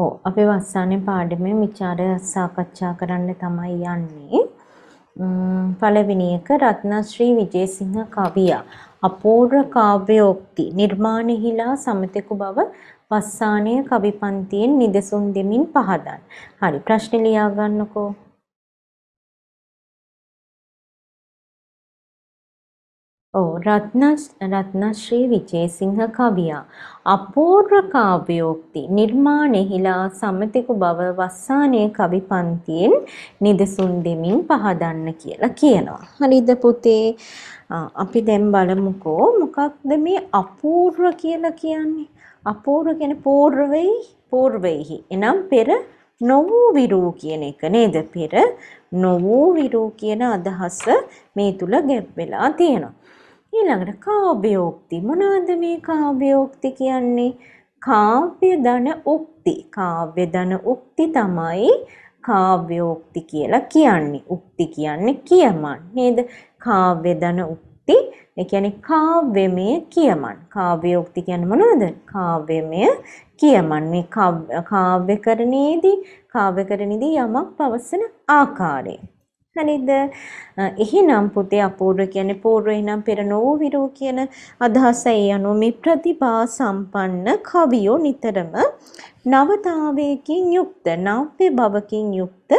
ඔව් අපි වස්සානේ පාඩමේ ਵਿਚාරය සාකච්ඡා කරන්න තමයි යන්නේ. පළවෙනි එක රත්නශ්‍රී විජේසිංහ කවියා අපූර්ව කාව්‍යෝක්ති නිර්මාණහිලා සමතෙකු බව වස්සානයේ කවි පන්තියෙන් නිදසුන් දෙමින් පහදන්. හරි ප්‍රශ්න ලියා ගන්නකෝ. රත්නශ්‍රී විජේසිංහ කවියා අපූර්ව කාව්‍යෝක්ති නිර්මාණෙහිලා සමතිකු බව වස්සානයේ කවි පන්තියෙන් නිදසුන් දෙමින් පහදන්න කියලා කියනවා. හරිද පුතේ? අපි දැන් බලමුකෝ මොකක්ද මේ අපූර්ව කියලා කියන්නේ? අපූර්ව කියන්නේ පූර්වෙයි පූර්වෙහි. එනම් පෙර නොවූ විරූ කියන එක නේද? පෙර නොවූ විරූ කියන අදහස මේ තුල ගැබ් වෙලා තියෙනවා. ඊළඟට කාව්‍යෝක්ති. මොනවද මේ කාව්‍යෝක්ති කියන්නේ? කාව්‍ය ධන උක්ති. කාව්‍ය ධන උක්ති තමයි කාව්‍යෝක්ති කියලා කියන්නේ. උක්ති කියන්නේ කියමන් නේද? කාව්‍ය ධන උක්ති ඒ කියන්නේ කාව්‍යමය කියමන්. කාව්‍යෝක්ති කියන්නේ මොනවද? කාව්‍යමය කියමන්. මේ කාව්‍යකරණයේදී කාව්‍යකරණයේදී යමක් පවසන ආකාරය. හරිද? එහෙනම් පුතේ අපූර්ව කියන්නේ පූර්ව එනම් පෙර නොවිරෝ කියන අදහස ඒ අනුව මේ ප්‍රතිභා සම්පන්න කවියෝ නිතරම නවතාවයකින් යුක්ත නව්‍ය බවකින් යුක්ත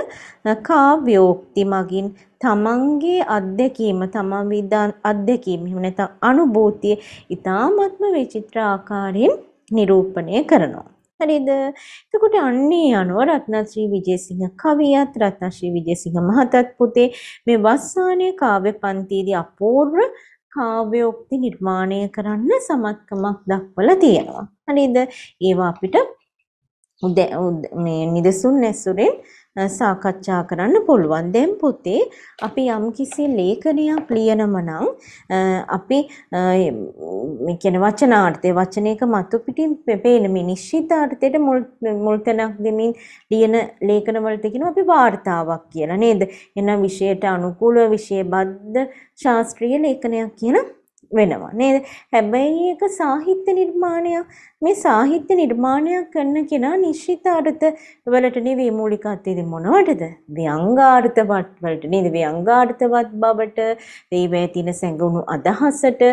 කාව්‍යෝක්ති මගින් තමන්ගේ අත්දැකීම තමන් විදාන අත්දැකීම එහෙම නැත්නම් අනුභූතිය ඊ타ත්ම විචිත්‍ර ආකාරයෙන් නිරූපණය කරනවා හරිද? එතකොට අන්නේ අනුව රත්නශ්‍රී විජේසිංහ කවියත් රත්නශ්‍රී විජේසිංහ මහතත් පුතේ මේ වස්සානයේ කාව්‍ය පන්තියේදී අපූර්ව කාව්‍යෝක්ති නිර්මාණය කරන්න සමත්කමක් දක්වලා තියෙනවා. හරිද? ඒවා අපිට මේ නිදසුන් ඇසුරෙන් සාකච්ඡා කරන්න පුළුවන්. දැන් පුතේ අපි යම්කිසි ලේඛනයක් ලියනම නම් අපි මේ කියන වචනාර්ථයේ වචනයක මතු පිටින් පේන මේ නිශ්චිත අර්ථයට මුල් මුල් තැනක් දෙමින් ලියන ලේඛන වලට කියනවා අපි වාර්තාවක් කියලා නේද? එහෙනම් විෂයට අනුකූල විෂය බද්ධ ශාස්ත්‍රීය ලේඛනයක් කියලා වෙනවා නේද? හැබැයි ඒක සාහිත්‍ය නිර්මාණයක්. මේ සාහිත්‍ය නිර්මාණයක් කරන කෙනා නිශ්චිත අර්ථ වලට නෙවෙයි මූලිකත්වයේ මොනවටද? ව්‍යංගාර්ථවත් වලට නේද? ව්‍යංගාර්ථවත් බවට, ඒවැය තියෙන සැඟවුණු අදහසට,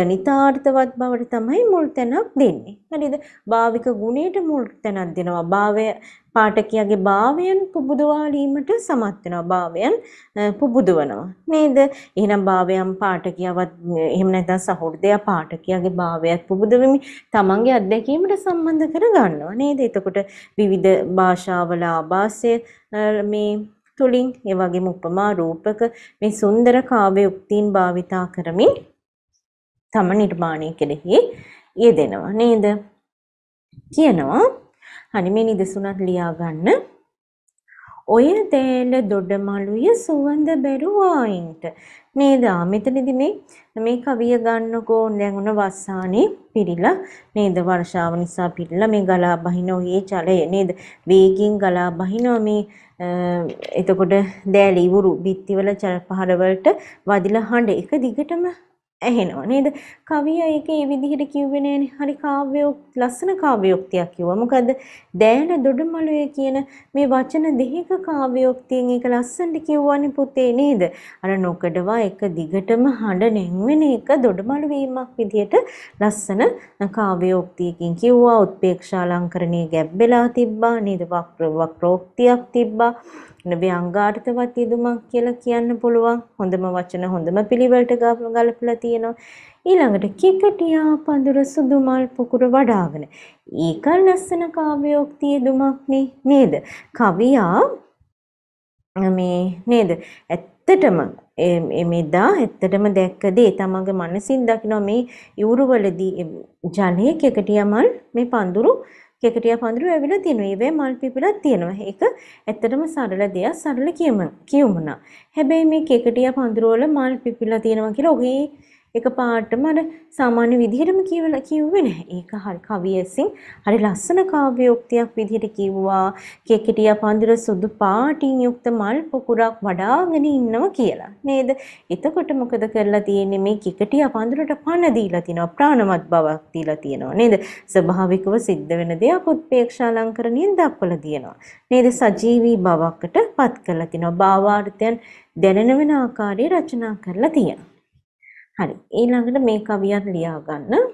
දනිතාර්ථවත් බවට තමයි මුල් තැනක් දෙන්නේ. හරිද? භාවික ගුණයට මුල් තැනක් දෙනවා. භාවය පාඨකයාගේ භාවයන් පුබුදවාලීමට සමත් වෙනවා. භාවයන් පුබුදවනවා. නේද? එහෙනම් භාවයන් පාඨකයාවත් එහෙම නැත්නම් සහෘදයා පාඨකයාගේ භාවයත් පුබුදවමින් තමන්ගේ අත්දැකීමට සම්බන්ධ කර ගන්නවා. නේද? එතකොට විවිධ භාෂාවල ආభాසය මේ තුලින් ඒ වගේම උපමා රූපක මේ සුන්දර කාව්‍ය උක්තින් භාවිතා කරමින් තම නිර්මාණය කෙරෙහි යෙදෙනවා නේද කියනවා හනිමේ නිදසුනක් ලියා ගන්න. ඔය තෑල දොඩමලුය සුවඳ බැරුවායින්ට නේදා මෙතනදි මේ මේ කවිය ගන්නකෝ දැන් උන වස්සානේ පිරිලා නේද වර්ෂාව නිසා පිරිලා මේ ගලා බහින ඔහේ චලය නේද වේගින් ගලා බහිනවා මේ එතකොට දෑලි වුරු බිත්තිවල චල පහරවලට වදිලා හඬ එක දිගටම ඇහෙනවා නේද කවියා ඒක ඒ විදිහට කිව්වේ නෑනේ හරි කාව්‍යෝක් ලස්සන කාව්‍යෝක්තියක් කිව්වා මොකද දෑන දොඩමළුවේ කියන මේ වචන දෙහික කාව්‍යෝක්තියෙන් ඒක ලස්සනට කිව්වනේ පුතේ නේද අර නොකඩවා එක දිගටම හඬ නැංවෙන එක දොඩමළු වීමක් විදිහට ලස්සන කාව්‍යෝක්තියකින් කිව්වා උත්පේක්ෂාලංකරණයේ ගැබ්බෙලා තිබ්බා නේද වක්‍රෝක්තියක් තිබ්බා ව්‍යංගාර්ථවත් යෙදුමක් කියලා කියන්න පුළුවන්. හොඳම වචන හොඳම පිළිවෙලට ගලපලා තියෙනවා. ඊළඟට කිකටියා පඳුර සුදු මල් පුකුර වඩාගෙන. ඒක ලස්සන කාව්‍යෝක්ති යෙදුමක්නේ නේද? කවියා මේ නේද? ඇත්තටම එමෙදා ඇත්තටම දැක්ක දේ තමගේ මනසින් දකිනවා මේ යුරුවලදී ජලයේ කෙකටියා මල් මේ පඳුරු කෙකටිය පඳුරු ඇවිල්ලා තියෙනවා. ඊවේ මල් පිපිලක් තියෙනවා. ඒක ඇත්තටම සරල දෙයක් සරල කියමන. කියමුණා. හැබැයි මේ කෙකටිය පඳුර වල මල් පිපිලා තියෙනවා කියලා ඔහේ එකපාරටම අර සාමාන්‍ය විදිහටම කියවලා කිව්වේ නැහැ. ඒක හරි කවියසින් හරි ලස්සන කාව්‍යෝක්තියක් විදිහට කිව්වා. කෙකෙටියා පඳුර සුදු පාටින් යුක්ත මල් පොකුරක් වඩාගෙන ඉන්නවා කියලා. නේද? එතකොට මොකද කරලා තියෙන්නේ මේ කෙකෙටියා පඳුරට පණ දීලා තිනවා. ප්‍රාණවත් බවක් දීලා තිනවා. නේද? ස්වභාවිකව සිද්ධ වෙන දෙයක් උත්පේක්ෂා ලංකරණයෙන් දක්වලා දිනවා. නේද? සජීවී බවකට පත් කරලා තිනවා. භාවාර්ථයන් දැනෙන වෙන ආකාරයේ රචනා කරලා තියෙනවා. හරි. ඊළඟට මේ කවියක් ලියා ගන්න.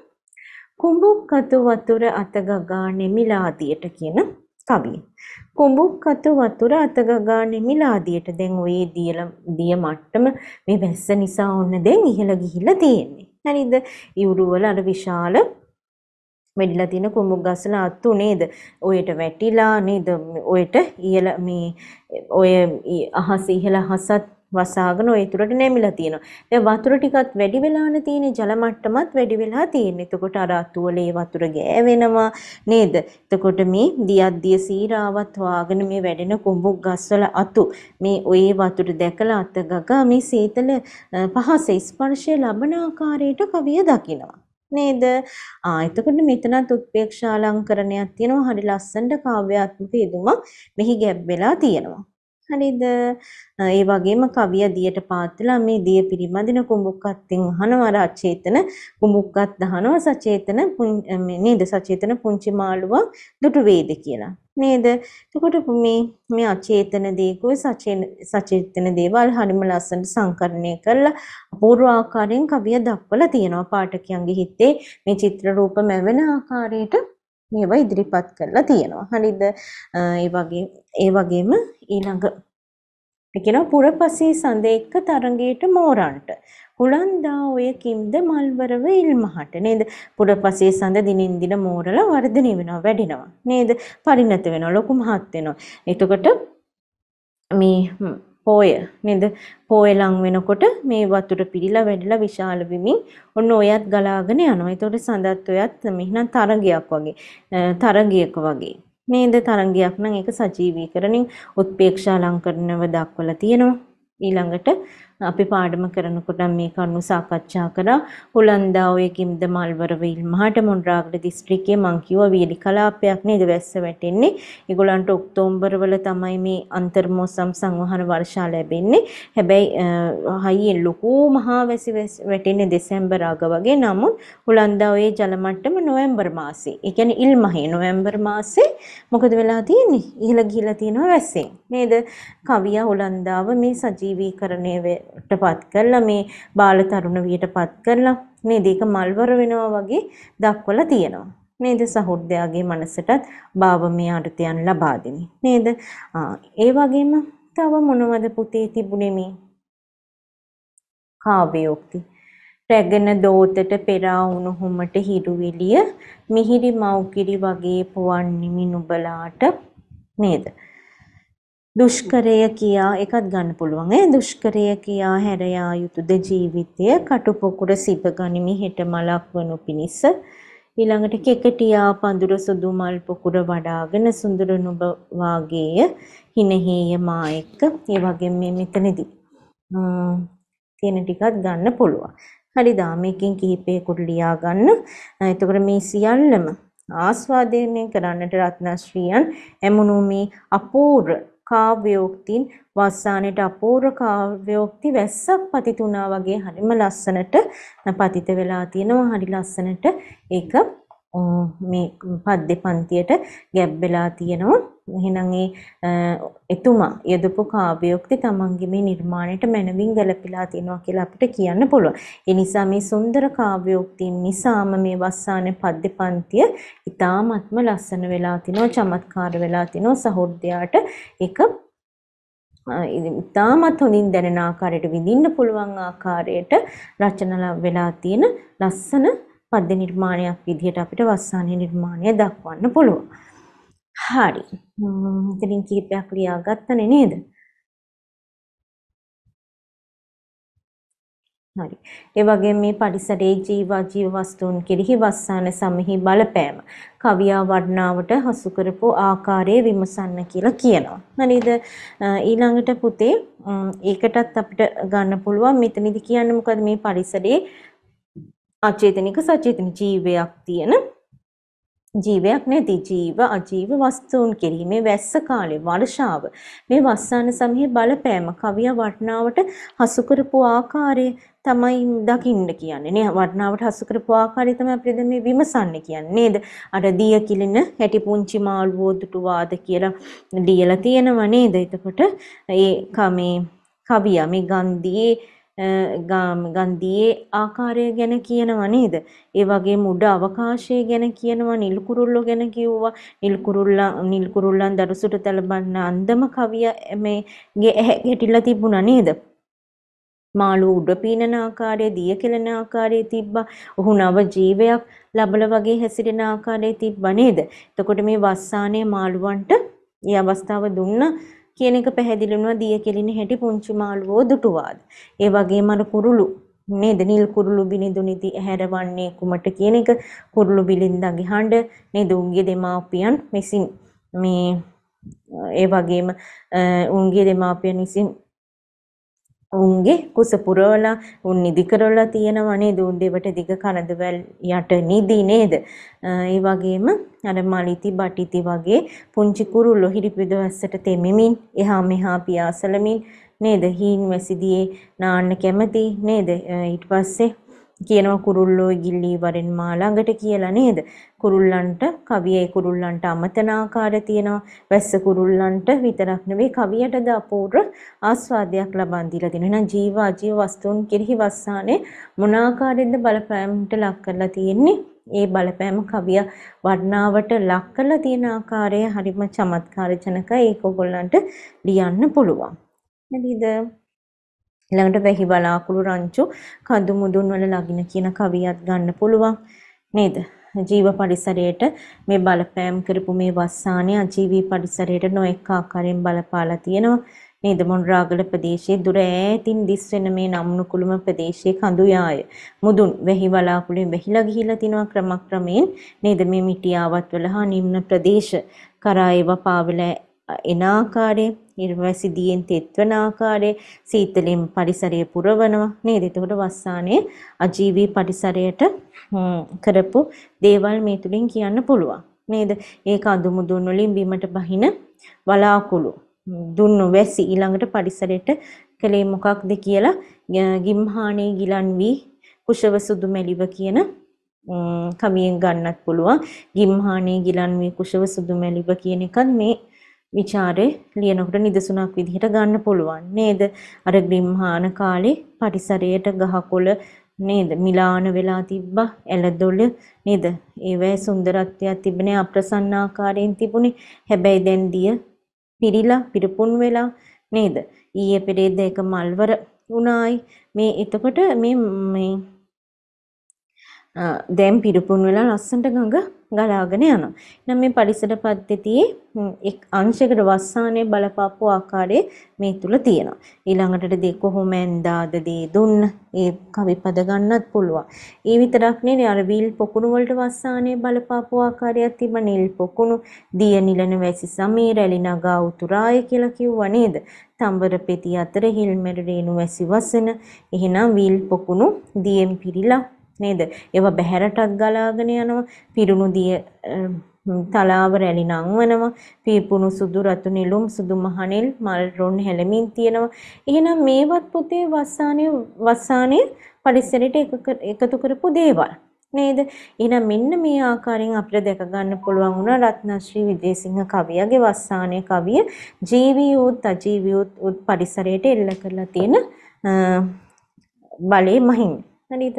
කුඹුක්කතු වතුර අතගගා නෙමිලාදියට කියන කවිය. කුඹුක්කතු වතුර අතගගා නෙමිලාදියට දැන් ඔයේ දියල දිය මට්ටම මේ වැස්ස නිසා ඔන්න දැන් ඉහළ ගිහිල්ලා තියෙන්නේ. හරිද? ඉවුරු වල අර විශාල වෙඩිලා තියෙන කුඹුක් ගස්ල අත්තු නේද? ඔයට වැටිලා නේද? ඔයට ඉහළ මේ ඔය අහස ඉහළ හසත් වසාගෙන ওই තුරට නැමිලා තියෙනවා. දැන් වතුර ටිකත් වැඩි වෙලාන තියෙන ජල මට්ටමත් වැඩි වෙලා තියෙන. එතකොට අර අතු වලේ වතුර ගෑවෙනවා නේද? එතකොට මේ දියද්දිය සීරාවත් වාගෙන මේ වැඩෙන කුඹුක් ගස්වල අතු මේ ওই වතුර දැකලා අතගගා මේ සීතල පහස ස්පර්ශය ලබන ආකාරයට කවිය දකිනවා. නේද? ආ එතකොට මෙතනත් උත්පේක්ෂාලංකරණයක් තියෙනවා. හරි ලස්සනට කාව්‍යාත්මක යෙදුමක් මෙහි ගැබ් වෙලා තියෙනවා. හරිද? ඒ වගේම කවිය දියට පාත්ලා මේ දිය පිරිමදින කුඹුක්කත්ෙන් අහනවා රචේතන කුඹුක්කත් දහනවා සචේතන නේද සචේතන පුංචි මාළුවක් දුටු වේද කියලා. නේද? එතකොට මේ මේ අචේතන දේකෝ සචේතන දේවල් හරිම ලස්සනට සංකරණය කරලා අපූර්ව ආකාරයෙන් කවිය දක්වලා තියෙනවා පාඨකයන්ගේ හිතේ මේ චිත්‍ර රූප මැවෙන ආකාරයට මේවා ඉදිරිපත් කරලා තියෙනවා. හරිද? ඒ වගේ ඒ වගේම ඊළඟ එකන පුරපසී සඳ එක්ක තරඟයට මෝරන්ට. හුලන්දා ඔය කිම්ද මල්වරව ඉල්මහට නේද? පුරපසී සඳ දිනෙන් දින මෝරලා වර්ධනය වෙනවා, වැඩිනවා. නේද? පරිණත වෙනවා, ලොකු මහත් වෙනවා. එතකොට මේ පෝය නේද? පෝය ලං වෙනකොට මේ වතුර පිරিলা වැඩිලා විශාල වෙමින් ඔන්න ඔයත් ගලාගෙන යනවා. ඒතකොට සඳත් ඔයත් මෙහිනම් තරගයක් වගේ. තරගයක වගේ. නේද තරංගයක් නම් ඒක සජීවීකරණින් උත්පේක්ෂා ලංකරණව දක්වලා තියෙනවා. ඊළඟට අපි පාඩම කරනකොට මේ කරුණු සාකච්ඡා කරා. හුලන්දාවේ කිම්ද මල්වර විල් මහට මොණරාගල දිස්ත්‍රික්කයේ මං කිව්වා වීලි කලාපයක් නේද වැස්ස වැටෙන්නේ. ඒගොල්ලන්ට ඔක්තෝබර් වල තමයි මේ අන්තර්මෝසම් සංවහන වර්ෂා ලැබෙන්නේ. හැබැයි හයියෙන් ලොකු මහා වැසි වැටෙන්නේ දෙසැම්බර් අග වගේ. නමුත් හුලන්දාවේ ජල මට්ටම නොවැම්බර් මාසේ. ඒ කියන්නේ ඉල් මහේ නොවැම්බර් මාසේ මොකද වෙලා තියෙන්නේ? ඉහළ ගිහිලා තියෙනවා වැස්සේ. නේද? කවියා හොලන්දාව මේ සජීවීකරණය බවට පත් කරලා මේ බාල තරුණ වියට පත් කරලා නේද ඒක මල්වර වෙනවා වගේ දක්වලා තියෙනවා. නේද සහෘදයාගේ මනසටත් භාවමය අර්ථයන් ලබා දෙනි. නේද? ඒ වගේම තව මොනවද පුතේ තිබුණේ මේ? කාව්‍යෝක්ති. රැගෙන දෝතට පෙරා වුණුහුමට හිරුවිලිය මිහිරි මව්කිරි වගේ පුවන් නිමි නුඹලාට නේද? දුෂ්කරය කියා එකත් ගන්න පුළුවන් ඈ දුෂ්කරය කියා හැරයා යුතුද ජීවිතය කටුපොකුර සිප ගනිමි හෙට මලක් වනු පිණිස ඊළඟට කෙකටියා පඳුර සුදු මල් පොකුර වඩාගෙන සුන්දර නුඹ වාගේය හිනහේය මා එක්ක ඒ වගේ මේ මෙතනදී තියෙන ටිකත් ගන්න පුළුවන් හරි දාමයකින් කිහිපයකට ලියා ගන්න එතකොට මේ සියල්ලම ආස්වාදනය කරන්නට රත්නශ්‍රියන් එමුණු මේ අපූර්ව කාව්‍යෝක්තින් වස්සානයේ අපූර්ව කාව්‍යෝක්ති වැස්සක් පතිතුණා වගේ හරිම ලස්සනට පතිත වෙලා තියෙනවා හරි ලස්සනට ඒක මේ පද්ද පන්තියට ගැබ් වෙලා තියෙනවා එහෙනම් ඒ එතුමා යදපු කාව්‍යෝක්ති තමන්ගේ මේ නිර්මාණයට මනවින් ගැලපීලා තිනවා කියලා අපිට කියන්න පුළුවන්. ඒ නිසා මේ සුන්දර කාව්‍යෝක්තින් නිසාම මේ වස්සාන පද්‍ය පන්තිය ඉතාමත්ම ලස්සන වෙලා තිනවා, චමත්කාර වෙලා තිනවා සහෘදයාට ඒක ඉතාමත් හොඳින් දැනෙන ආකාරයට විඳින්න පුළුවන් ආකාරයට රචනා වෙලා තියෙන ලස්සන පද්‍ය නිර්මාණයක් විදිහට අපිට වස්සානයේ නිර්මාණය දක්වන්න පුළුවන්. හරි. ඉතින් කීපයක් ලියාගත්තනේ නේද? හරි. ඒ වගේම මේ පරිසරයේ ජීව ජීව වස්තුන් කෙරෙහි වස්සාන සමෙහි බලපෑම කවියා වඩනාවට හසු කරපු ආකාරය විමසන්න කියලා කියනවා. හරිද? ඊළඟට පුතේ ඒකටත් අපිට ගන්න පුළුවන් මෙතනදි කියන්නේ මොකද මේ පරිසරයේ අචේතනික සචේතන ජීවයක් තියෙන ජීවයක් නැති ජීව අජීව වස්තුන් කෙරීමේ වැස්ස කාලේ වර්ෂාව මේ වස්සාන සමයේ බලපෑම කවියා වටනාවට හසු කරපු ආකාරය තමයි දකින්න කියන්නේ නේ වටනාවට හසු කරපු ආකාරය තමයි අපිට මේ විමසන්නේ කියන්නේ නේද අර දිය කිලින හැටි පුංචි මාළුවෝ දුටු වාද කියලා ලියලා තියෙනව නේද එතකොට ඒ කමේ කවියා මේ ගන්ධියේ ගන්ධයේ ආකාරය ගැන කියනවා නේද? ඒ වගේම උඩ අවකාශය ගැන කියනවා නිල් කුරුල්ලෝ ගැන කිව්වා. නිල් කුරුල්ලා නිල් කුරුල්ලන් දරුසුට තලබන්න අන්දම කවිය මේ ගැටිලා තිබුණා නේද? මාළු උඩ පීනන ආකාරය, දිය කෙලන ආකාරය තිබ්බා. ඔහු නව ජීවයක් ලබල වගේ හැසිරෙන ආකාරය තිබ්බා නේද? එතකොට මේ වස්සානේ මාළුවන්ට ඒ අවස්ථාව දුන්න කියන එක පැහැදිලිවම දිය කෙලින හැටි පුංචි මාළුවෝ දුටුවාද. ඒ වගේම අර කුරුළු නේද නිල් කුරුළු බිනිදුනිති ඇහැරවන්නේ කුමට කියන එක කුරුළු බිලින්දගේ හඬ නේද උන්ගේ දෙමාපියන් විසින් මේ ඒ වගේම උන්ගේ දෙමාපියන් විසින් උන්ගේ කුස පුරවලා උන් නිදි කරලා තියෙනවා නේද උන්දේවට දිග කනදවැල් යට නිදි නේද ඒ වගේම අර මලිති බටිති වගේ පුංචි කුරුල්ලෝ හිරිපිදවස්සට තෙමෙමින් එහා මෙහා පියාසලමින් නේද හීන් වැසිදියේ නාන්න කැමති නේද ඊට පස්සේ කියනවා කුරුල්ලෝ ගිල්ලී වරෙන් මා ළඟට කියලා නේද? කුරුල්ලන්ට කවියේ කුරුල්ලන්ට අමතන ආකාරය තියෙනවා. වැස්ස කුරුල්ලන්ට විතරක් නෙවෙයි කවියටද අපූර්ව ආස්වාදයක් ලබා දීලා දෙනවා. එහෙනම් ජීව අජීව වස්තුන් කෙරෙහි වස්සානේ මොන ආකාරයෙන්ද බලපෑමට ලක් කරලා තියෙන්නේ? ඒ බලපෑම කවිය වර්ණාවට ලක් කරලා තියෙන ආකාරය හරිම චමත්කාරජනකයි. ඒක ඔයගොල්ලන්ට ලියන්න පුළුවන්. හරිද? ඊළඟට වැහි බලාකුළු රංචු කඳු මුදුන් වල ලගින කියන කවියත් ගන්න පුළුවන් නේද? ජීව පරිසරයට මේ බලපෑම් කරපු මේ වස්සානේ අජීවී පරිසරයට නොඑක ආකාරයෙන් බලපාලා තියෙනවා. නේද මොණරාගල ප්‍රදේශයේ දුර ඈතින් දිස් වෙන මේ නම්නුකුළුම ප්‍රදේශයේ කඳු යාය මුදුන් වෙහි වලාකුළුෙන් වෙහිලා ගිහිලා තිනවා ක්‍රමක්‍රමයෙන් නේද මේ මිටියාවත් වල හා නිම්න ප්‍රදේශ කරා ඒවා පාවල එන ආකාරයේ නිර්වසිදියෙන් තෙත්වන ආකාරයේ සීතලින් පරිසරය පුරවනවා නේද? එතකොට වස්සානයේ අජීවී පරිසරයට කරපු දේවල් මේ තුලින් කියන්න පුළුවන්. නේද? ඒක අඳුමුදුන් වලින් බිමට බහින වලාකුළු දුන්නු වැසි ඊළඟට පරිසරයට කලේ මොකක්ද කියලා ගිම්හානේ ගිලන් වී කුෂව සුදු මැලිව කියන කමියෙන් ගන්නත් පුළුවන් ගිම්හානේ ගිලන් වී කුෂව සුදු මැලිව කියන එකත් මේ ਵਿਚාරේ ලියනකොට නිදසුනක් විදිහට ගන්න පුළුවන් නේද? අර ග්‍රීම්හාන කාලේ පරිසරයට ගහකොළ නේද? මිලාන වෙලා තිබ්බා ඇලදොළ නේද? ඒවැ සුන්දරත්වයක් තිබුණේ අප්‍රසන්න ආකාරයෙන් තිබුණේ. හැබැයි දැන් දිය පිරිලා පිරපුන් වෙලා නේද? ඊයේ පෙරේද එක මල්වර උනායි. මේ එතකොට මේ මේ දැන් පිරිපුන් වෙලා ලස්සනට ගඟ ගලාගෙන යනවා. එහෙනම් මේ පරිසර පද්ධතියේ එක් අංශයකට වස්සානයේ බලපාපු ආකාරය මේ තුල තියෙනවා. ඊළඟට දෙ කොහොම ඇන්දාද දේ දුන්න ඒ කවි පද ගන්නත් පුළුවන්. ඒ විතරක් නෙවෙයි අර විල් පොකුණු වලට වස්සානයේ බලපාපු ආකාරයක් තිබ්බ නිල් පොකුණු, දිය නිලන වැසි සමේ රැලි නගා උතුරාය කියලා කිව්වා නේද? තඹර පෙති අතර හිල් මෙරේණු වැසි වසන. එහෙනම් විල් පොකුණු දියෙන් පිරීලා නේද? ඒවා බහැරටත් ගලාගෙන යනවා. පිරුණු දිය තලාව රැලි නංවනවා පීපුණු සුදු රතු නිලුම් සුදු මහනෙල් මල් රොන් හැලමින් තියෙනවා එහෙනම් මේවත් පුතේ වස්සානයේ වස්සානයේ පරිසරයට එකතු කරපු දේවල් නේද එහෙනම් මෙන්න මේ ආකාරයෙන් අපිට දැක ගන්න පුළුවන් වුණා රත්නශ්‍රී විජේසිංහ කවියගේ වස්සානයේ කවිය ජීවියුත් අජීවියුත් උත් පරිසරයට එල්ල කරලා තියෙන බලේ මහින් හරිද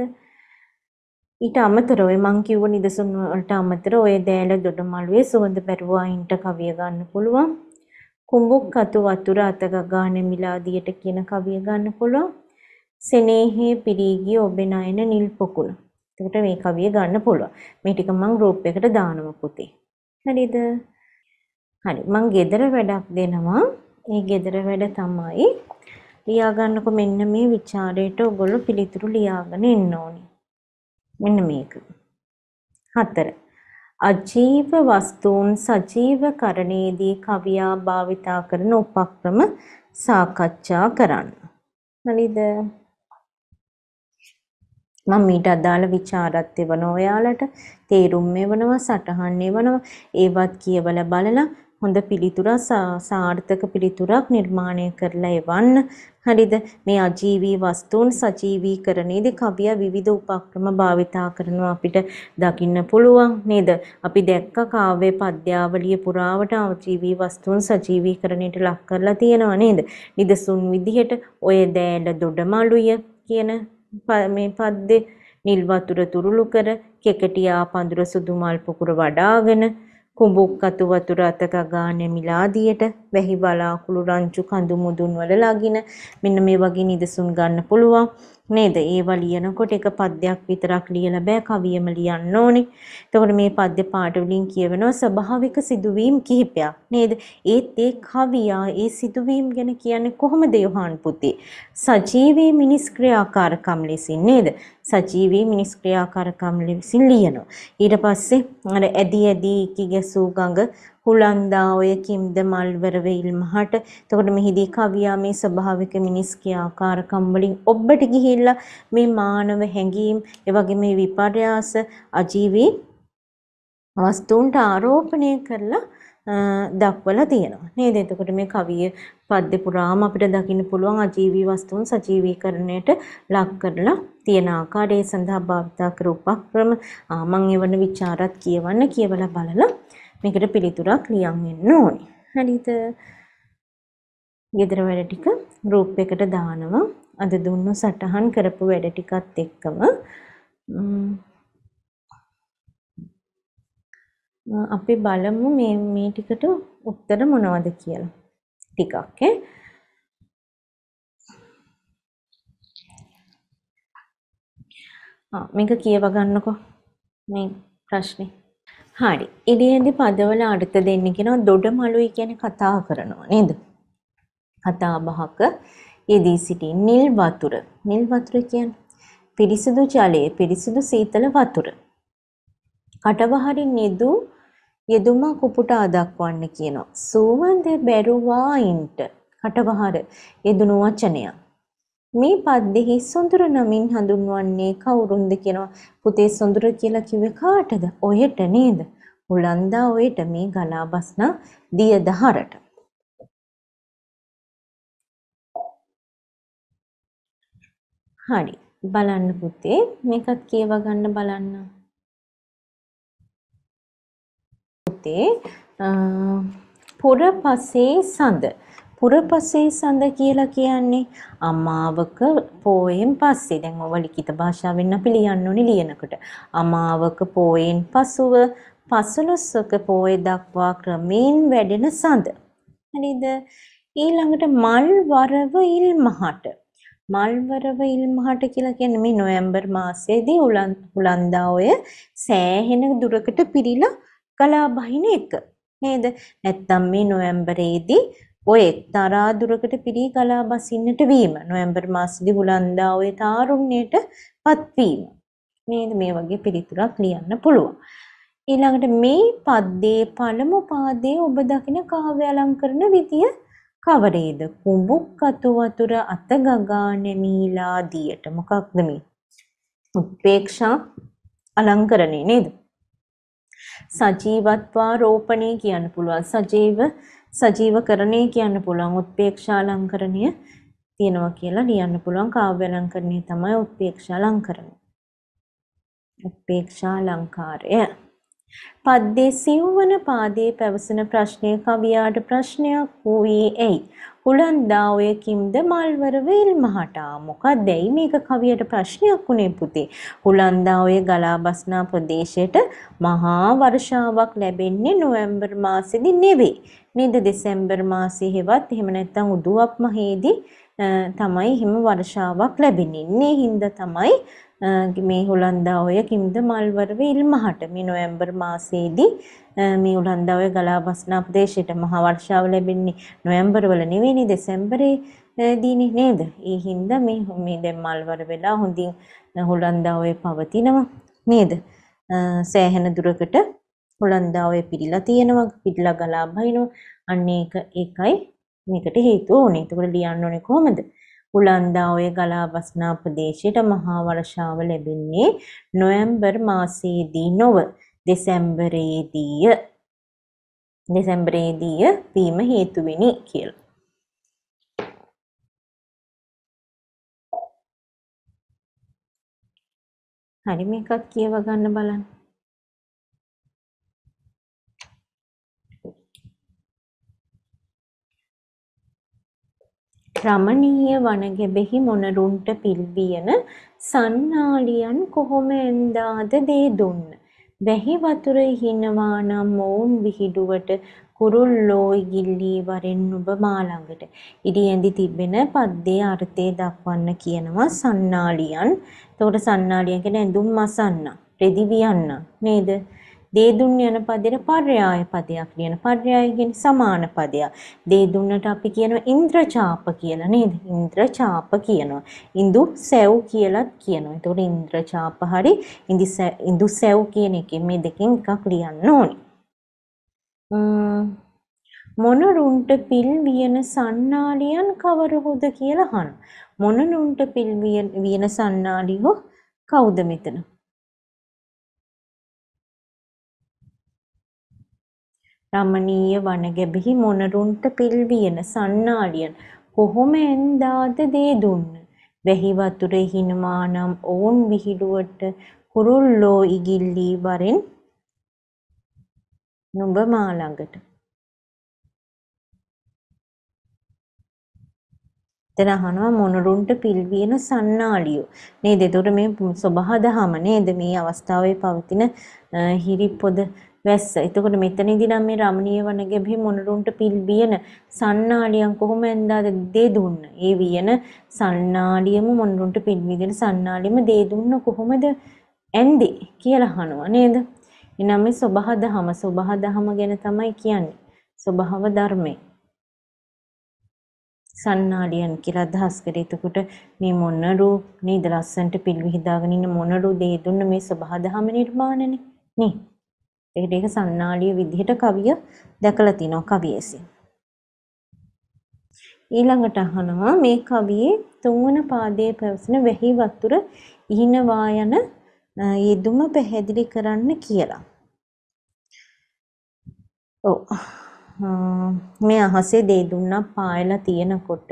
ඊට අමතරව මං කිව්ව නිදසුන් වලට අමතර ඔය දෑල දොඩමළුවේ සුවඳ බැරුවායින්ට කවිය ගන්න පුළුවන්. කුඹුක් අතු වතුර අතගගා නැමිලාදියට කියන කවිය ගන්න පුළුවන්. සෙනෙහේ පිරීගිය ඔබේ නයන නිල් පොකුණ. එතකොට මේ කවිය ගන්න පුළුවන්. මේ ටික මං ගෲප් එකට දානවා පුතේ. හරිද? හරි. මං ගෙදර වැඩක් දෙනවා. ඒ ගෙදර වැඩ තමයි ලියා ගන්නකො මෙන්න මේ ਵਿਚාරයට ඔයගොල්ලෝ පිළිතුරු ලියාගෙන එන්න ඕනේ. මෙන්න මේක. 4. අජීව වස්තුන් සජීව කරණයේදී කවියා භාවිතා කරන උපක්‍රම සාකච්ඡා කරන්න. හරිද? මම ඊට අදාළ ਵਿਚාරත් දෙවන ඔයාලට තේරුම් මෙවනවා සටහන් එවනවා ඒවත් කියවලා බලලා හොඳ පිළිතුරක් සාර්ථක පිළිතුරක් නිර්මාණය කරලා එවන්න හරිද? මේ අජීවී වස්තුන් සජීවී කරණේදී කවියා විවිධ උපක්‍රම භාවිතා කරනවා අපිට දකින්න පුළුවන් නේද? අපි දැක්ක කාව්‍ය පද්‍යාවලිය පුරාවට අජීවී වස්තුන් සජීවී කරණයට ලක් කරලා තියෙනවා නේද? නිදසුන් විදිහට ඔය දෑල දොඩමලුය කියන මේ පද්දේ නිල් වතුර තුරුළු කර කෙකටියා පඳුර සුදු මල් පුකුර වඩාගෙන කුඹුක්කතු වතුර අතක ගානේ මිලාදියට වැහි බලාකුළු රංචු කඳු මුදුන් වල ලගින මෙන්න මේ වගේ නිදසුන් ගන්න පුළුවන් නේද? ඒවා ලියනකොට එක පද්‍යයක් විතරක් ලියලා බෑ කවියම ලියන්න ඕනේ. එතකොට මේ පද්‍ය පාඨ වලින් කියවෙනවා ස්වභාවික සිදුවීම් කිහිපයක් නේද? ඒත් ඒ කවියා ඒ සිදුවීම් ගැන කියන්නේ කොහොමද යොහාන් පුතේ? සජීවී මිනිස් ක්‍රියාකාරකම් ලෙසින් නේද? සජීවී මිනිස් ක්‍රියාකාරකම් ලෙසින් ලියනවා. ඊට පස්සේ අර ඇදී ඇදී කි ගැසූ ගඟ හුලන්දා ඔය කිම්ද මල්වර වෙයිල් මහට. එතකොට මෙහිදී කවියා මේ ස්වභාවික මිනිස්කී ආකාරකම් වලින් ඔබට ගිහිල්ලා මේ මානව හැඟීම්, ඒ වගේ මේ විපර්යාස අජීවී වස්තුන්ට ආරෝපණය කරලා දක්වලා තියෙනවා නේද එතකොට මේ කවිය පද්‍ය පුරාම අපිට දකින්න පුළුවන් අජීවී වස්තුන් සජීවීකරණයට ලක් කරලා තියෙන ආකාරය සඳහා භාවිතා කර උපක්‍රම ආ මම එවන ਵਿਚාරත් කියවන්න කියවලා බලලා මේකට පිළිතුරක් ලියන් වෙන්න ඕනේ. හරිද? ගෙදර වැඩ ටික group එකට දානවා. අද දුන්නු සටහන් කරපු වැඩ ටිකත් එක්කම අපි බලමු මේ මේ ටිකට උත්තර මොනවද කියලා. ටිකක් ඈ. ආ මේක කියව ගන්නකෝ. මේ ප්‍රශ්නේ. හරි. ඉරියේදී පදවල අර්ථ දෙන්න කියනවා දොඩමලුයි කියන්නේ කතා කරනවා නේද? කතා බහක යෙදී සිටි නිල් වතුර. නිල් වතුර කියන්නේ පිරිසිදු ජලයේ පිරිසිදු සීතල වතුර. කටවහරි නිදු යෙදුම කුපුටා දක්වන්න කියනවා. සෝවන්ද බැරුවායින්ට කටවහර යෙදුණු වචනයක්. මේ පද්දෙහි සොඳුර නමින් හඳුන්වන්නේ කවුරුන්ද කියනවා. පුතේ සොඳුර කියලා කිව්වේ කාටද? ඔහෙට නේද? උලන්දා ඔහෙට මේ ගලාබස්න දියදහරට. හරි. බලන්න පුතේ මේකත් කියව ගන්න බලන්න පුතේ පොර පසේ සඳ පුරපසේ සඳ කියලා කියන්නේ අමාවක පෝයෙන් පස්සේ දැන් ඔව ලිඛිත භාෂාවෙන් අපි ලියන්න ඕනේ ලියනකොට අමාවක පෝයෙන් පසුව පසළොස්වක පෝය දක්වා ක්‍රමයෙන් වැඩෙන සඳ හරිද ඊළඟට මල් වරව ඉල් මහට මල් වරව ඉල් මහට කියලා කියන්නේ මේ නොවැම්බර් මාසයේදී උලන් උලන්දා ඔය සෑහෙන දුරකට පිරීලා ගලා බහින එක නේද නැත්තම් මේ නොවැම්බරේදී ඔය එක්තරා දුරකට පිරී ගලා බසින්නට වීම නොවැම්බර් මාසෙදී හුලන්දා ඔය තාරුණ්‍යයට පත්වීම නේද මේ වගේ පිළිතුරක් ලියන්න පුළුවන් ඊළඟට මේ පද්දේ පළමු පාදයේ ඔබ දකින කාව්‍ය අලංකරණ විදිය කවරේද කුඹුක් අතු වතුර අත ගගා නැමීලා දියට මොකක්ද මේ උපේක්ෂා අලංකරණේ නේද සජීවත්වා රෝපණේ කියන්න පුළුවන් සජීව සජීවකරණය කියන්න පුළුවන් උත්පේක්ෂා අලංකරණය තියෙනවා කියලා ලියන්න පුළුවන් කාව්‍ය අලංකරණය තමයි උත්පේක්ෂා අලංකරණය. උත්පේක්ෂා අලංකාරය පද්දේ සිව්වන පාදයේ පැවසෙන ප්‍රශ්නය කවියාට ප්‍රශ්නයක් වූයේ ඇයි? හුලන්දා ඔය කිම්ද මල්වර වේල්මහටා මොකක්දැයි මේක කවියට ප්‍රශ්නයක් වුණේ පුතේ. හුලන්දා ඔය ගලා බස්නා ප්‍රදේශයට මහා වර්ෂාවක් ලැබෙන්නේ නොවැම්බර් මාසෙදි නෙවෙයි. නේද දෙසැම්බර් මාසෙ හෙවත් එහෙම නැත්නම් උඩුවප් මහේදී තමයි එහෙම වර්ෂාවක් ලැබෙන්නේ. හින්දා තමයි මේ හොලන්දා ඔය කිම්ද මල්වරව ඉල්මහට මේ නොවැම්බර් මාසයේදී මේ හොලන්දා ඔය ගලාබස්නා ප්‍රදේශයට මහ වර්ෂාව ලැබෙන්නේ නොවැම්බර් වල නෙවෙයි දෙසැම්බරේ දීනේ නේද? ඒ හින්දා මේ මේ දැන් මල්වර වෙලා හොඳින් හොලන්දා ඔය පවතිනවා නේද? සෑහෙන දුරකට හොලන්දා ඔය පිළිලා තියෙනවා පිළිලා ගලා බහිනවා. අන්න ඒක ඒකයි මේකට හේතුව ඕනේ. එතකොට ලියන්න ඕනේ කොහොමද? උලන්දා ඔය ගලා වස්නා ප්‍රදේශයට මහා වර්ෂාව ලැබෙන්නේ නොවැම්බර් මාසයේදී නොව දෙසැම්බරයේදීය. දෙසැම්බරයේදීය වීම හේතු වෙනි කියලා. හරි මේකත් කියව ගන්න බලන්න. රමණීය වනගැබෙහි මොනරුන්ට පිල්වියන සන්නාලියන් කොහොම ඇන්දාද දේ දුන්න. වැහි වතුර හිනවා නම් ඔවුන් විහිඩුවට කුරුල්ලෝ ඉගිල්ලී වරෙන් නුඹ මාළඟට. ඉඩි ඇඳි තිබෙන පද්දේ අර්ථය දක්වන්න කියනවා සන්නාලියන්. එතකොට සන්නාලියන් කියන්නේ ඇඳුම් මසන්න, රෙදි වියන්න නේද? දේදුන් යන පදයට පර්යාය පදයක් කියන පර්යාය කියන්නේ සමාන පදයක්. දේදුන්නට අපි කියනවා ඉන්ද්‍රචාප කියලා නේද? ඉන්ද්‍රචාප කියනවා. ඉඳු සැව් කියලත් කියනවා. ඒතකොට ඉන්ද්‍රචාප හරි ඉඳු සැව් කියන එකෙන් මේ දෙකෙන් එකක් ලියන්න ඕනේ. මොනරුන්ට පිල් වියන සන්නාලියන් කවරහුද කියලා අහන. මොනරුන්ට පිල් වියන සන්නාලියෝ කවුද මෙතන? රමණීය වනගැබෙහි මොනරුන්ට පිල්වියන සන්නාලියන් කොහොම එන්දාද දේ දුන්න. වැහි වතුරේ හිනමානම් ඔවුන් විහිළුවට කුරුල්ලෝ ඉගිල්ලී වරෙන් නුඹ මා ළඟට. එතන අහනවා මොනරුන්ට පිල්වියන සන්නාලියෝ නේද? එතකොට මේ සබහා දහම නේද මේ අවස්ථාවේ පවතින හිරිපොද වැස්ස. එතකොට මෙතනදී නම් මේ රමණීය වනගැබේ මොනරුන්ට පිල් බියන සන්නාඩියන් කොහොම ඇන්දාද දේ දුන්න. ඒ වියන සන්නාඩියම මොනරුන්ට පිල් බියන සන්නාඩියම දේ දුන්න කොහොමද ඇන්දි කියලා අහනවා නේද? එනම් මේ සබහ දහම සබහ දහම ගැන තමයි කියන්නේ. ස්වභාව ධර්මේ. සන්නාඩියන් කියලා අදහස් කරේ. එතකොට මේ මොනරු නේද ලස්සන්ට පිළිවිහිදාගෙන ඉන්න මොනරු දේ දුන්න මේ සබහ දහම නිර්මාණනේ. නේ. ඒකට ඒක සන්නාලීය විදිහට කවිය දැකලා තිනවා කවියසින්. ඊළඟට අහනවා මේ කවියේ තුන්වන පාදයේ පැවසෙන වෙහි වතුර ඉහින වායන යෙදුම පැහැදිලි කරන්න කියලා. ඔව්. මේ අහසේ දේ දුන්නා පායලා තියෙනකොට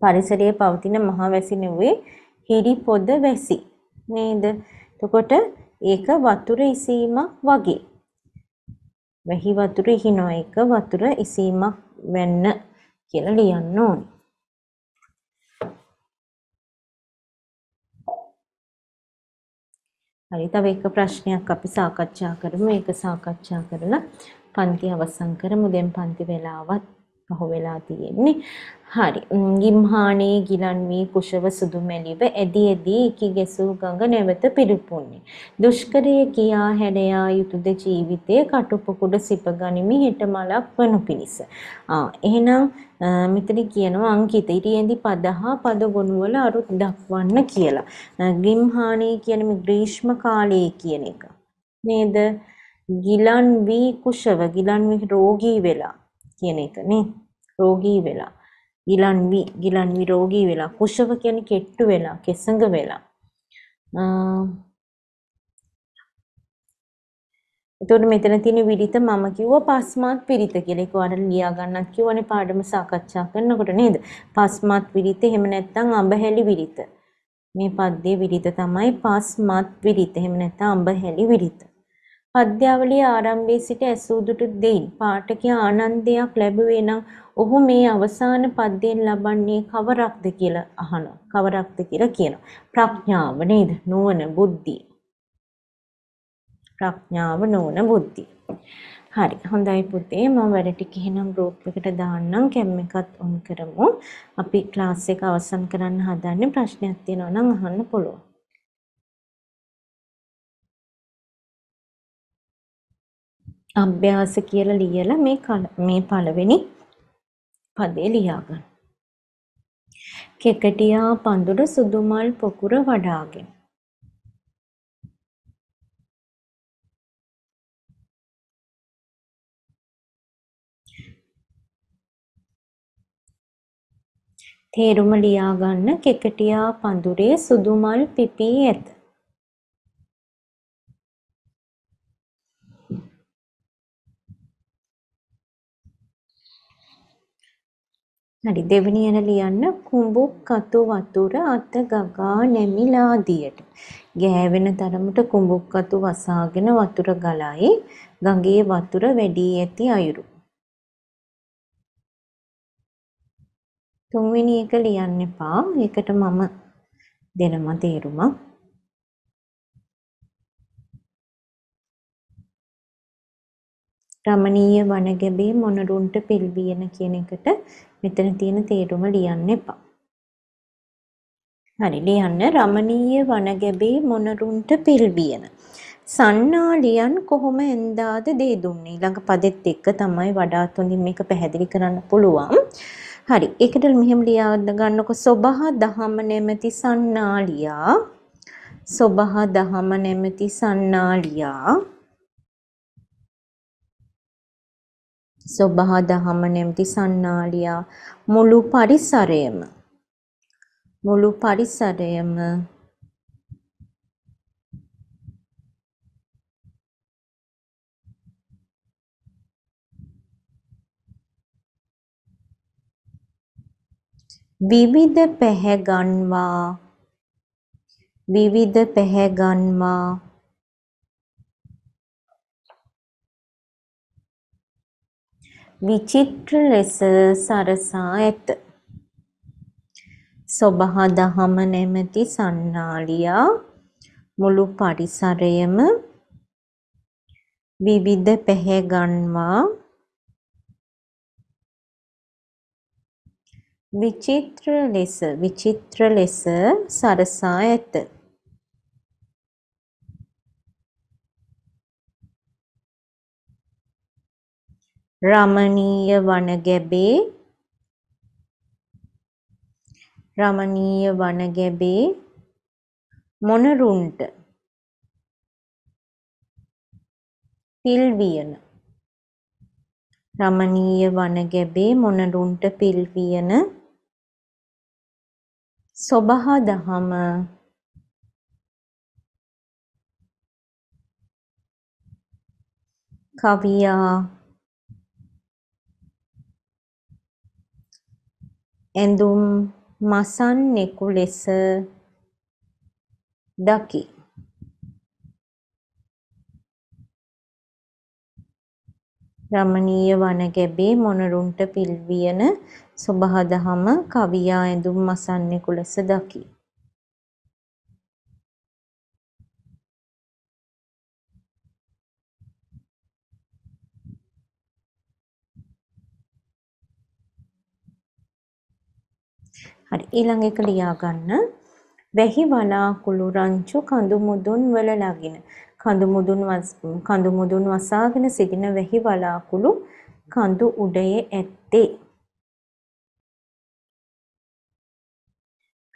පරිසරයේ පවතින මහ වැසිනුවේ හිරි පොද වැසි. නේද? එතකොට ඒක වතුර ඉසීමක් වගේ. වැහි වතුර හිනෝ එක වතුර ඉසීමක් වෙන්න කියලා ලියන්න ඕනේ. හරි තව එක ප්‍රශ්නයක් අපි සාකච්ඡා කරමු. ඒක සාකච්ඡා කරලා පන්ති අවසන් කරමු. දැන් පන්ති වේලාවත් පහුවෙලා තියෙන්නේ. හරි. ගිම්හානේ ගිලන් වී කුෂව සුදු මැලිව ඇදී ඇදී ඉකි ගැසූ ගඟ නැවත පිරුපුන්නේ. දුෂ්කරය කියා හැඩයා යුතුද ජීවිතයේ කටුපුකුඩ සිප ගනිමි හෙට මලක් වනු පිණිස. ආ එහෙනම් මෙතන කියනවා අංකිත ඉරියෙන්දි පද හා පද ගොනුවල අරුත් දක්වන්න කියලා. ගිම්හානේ කියන්නේ ග්‍රීෂ්ම කාලයේ කියන එක. නේද? ගිලන් වී කුෂව ගිලන් වී රෝගී වෙලා කියන එක නේ රෝගී වෙලා ගිලන්වි ගිලන්වි රෝගී වෙලා කුෂව කියන්නේ කෙට්ටු වෙලා කෙසඟ වෙලා එතකොට මෙතන තියෙන විරිත මම කිව්වා පස්මාත් පිරිත කියලා. ඒක ඔයාලට ලියා ගන්නත් කිව්වනේ පාඩම සාකච්ඡා කරනකොට නේද? පස්මාත් විරිත එහෙම නැත්නම් අඹහැලි විරිත. මේ පද්දේ විරිත තමයි පස්මාත් විරිත. එහෙම නැත්නම් අඹහැලි විරිත. පද්‍යාවලිය ආරම්භයේ සිට ඇසූදුට දෙයින් පාඨකයා ආනන්දයක් ලැබුවේ නම් ඔහු මේ අවසාන පද්‍යයෙන් ලබන්නේ කවරක්ද කියලා අහනවා. කවරක්ද කියලා කියනවා. ප්‍රඥාව නේද? නුවණ, බුද්ධිය. ප්‍රඥාව නුවණ බුද්ධිය. හරි. හොඳයි පුතේ. මම වැඩ ටික එහෙනම් ගෲප් එකට දාන්නම්. කැම් එකත් ඔන් කරමු. අපි ක්ලාස් එක අවසන් කරන්න හදන්නේ ප්‍රශ්නයක් තියෙනවා නම් අහන්න පුළුවන්. අභ්‍යාස කියලා ලියලා මේ මේ පළවෙනි පදේ ලියා ගන්න. කෙකටියා පඳුර සුදු මල් පොකුර වඩාගෙන තේරුම ලියා ගන්න කෙකටියා පඳුරේ සුදු මල් පිපී ඇත. හරි දෙවෙනියන ලියන්න කුඹු කතු වතුර අත ගගා නැමිලා දියට ගෑවෙන තරමට කුඹු කතු වසාගෙන වතුර ගලයි ගඟේ වතුර වැඩි ඇති අයුරු තුන්වෙනි එක ලියන්න එපා ඒකට මම දෙනම තේරුමක් රමණීය වනගැබේ මොනරුන්ට පිල්බියන කියන එකට මෙතන තියෙන තේරුම ලියන්න එපා. හරි ලියන්න රමණීය වනගැබේ මොනරුන්ට පිල්බියන. සන්නාලියන් කොහොම එන්දාද දේ දුන්නේ ඊළඟ පදෙත් එක්ක තමයි වඩාත් හොඳින් මේක පැහැදිලි කරන්න පුළුවන්. හරි. ඒකට මෙහෙම ලියා ගන්නකො සබහ දහම නැමැති සන්නාලියා සබහ දහම නැමැති සන්නාලියා සබහා දහම නැමැති සන්නාලියා මුළු පරිසරයම මුළු පරිසරයම විවිධ පැහැගන්වා විවිධ පැහැගන්වා විචිත්‍ර ලෙස සරසා ඇත. සොබහා දහම නැමැති සන්නාලියා මුළු පරිසරයම විවිධ පැහැගන්වා විචිත්‍ර ලෙස විචිත්‍ර ලෙස සරසා ඇත. රමණීය වන ගැබේ රමණීය වන ගැබේ මොනරුන්ට පිල්වියන රමණීය වන ගැබේ මොනරුන්ට පිල්වියන සොබහා දහම කවියා ඇඳුම් මසන්නෙකු ලෙස දකි. රමණීය වනගැබේ මොනරුන්ට පිල්වියන සොබහදහම කවියා ඇඳුම් මසන්නෙකු ලෙස දකි. හරි ඊළඟ එක ලියා ගන්න. වැහි වලාකුළු රංචු කඳු මුදුන් වල ලගින. කඳු මුදුන් කඳු මුදුන් වසාගෙන සිටින වැහි වලාකුළු කඳු උඩයේ ඇත්තේ.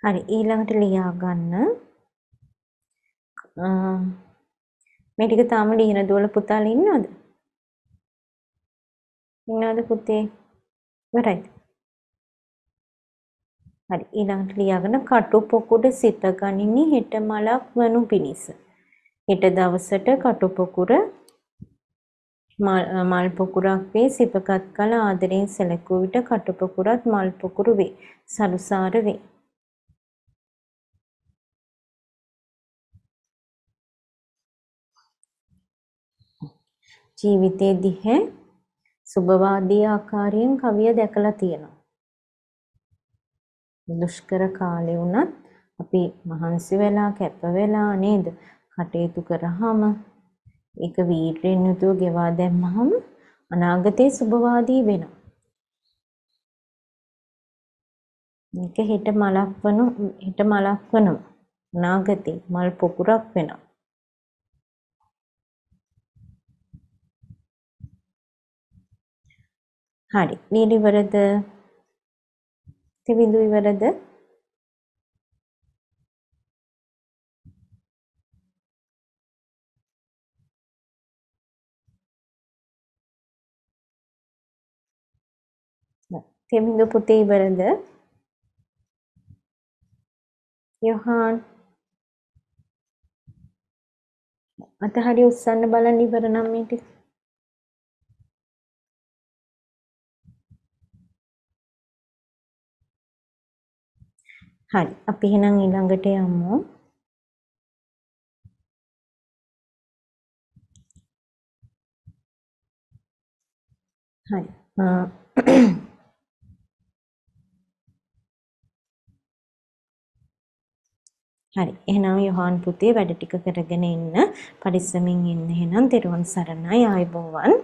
හරි ඊළඟට ලියා ගන්න. මේ ටික තාම ලියන දුවල පුතාලා ඉන්නවද? ඉන්නවද පුතේ? ඉවරයි. හරි ඊළඟට ලියාගෙන කටු පොකුඩ සිත ගනිමි හෙට මලක් වනු පිණිස. හෙට දවසට කටු පොකුර මල් පොකුරක් වේ සිපගත් කල ආදරයෙන් සැලකූ විට කටු පොකුරත් මල් පොකුරු වේ. සරුසාර වේ. ජීවිතයේ දිහැ සුබවාදී ආකාරයෙන් කවිය දැකලා තියෙනවා. දුෂ්කර කාලේ වුණත් අපි මහන්සි වෙලා කැප වෙලා නේද කටයුතු කරාම ඒක වීරයෙන් යුතුව ගෙවා දැම්මහම අනාගතේ සුබවාදී වෙනවා. මේක හෙට මලක් වනු හෙට මලක් වෙනවා. අනාගතේ මල් පොකුරක් වෙනවා. හරි. නිරිවරද திவிந்து இவரது தெமிந்து புத்தி இவரது යොහාන් අතහරි උත්සන්න බලන්න ඉවර නම් මේ ටික හරි. අපි එහෙනම් ඊළඟට යමු. හරි. හරි. එහෙනම් යොහාන් පුතේ වැඩ ටික කරගෙන ඉන්න. පරිස්සමින් ඉන්න. එහෙනම් දරුවන් සරණයි ආයුබෝවන්.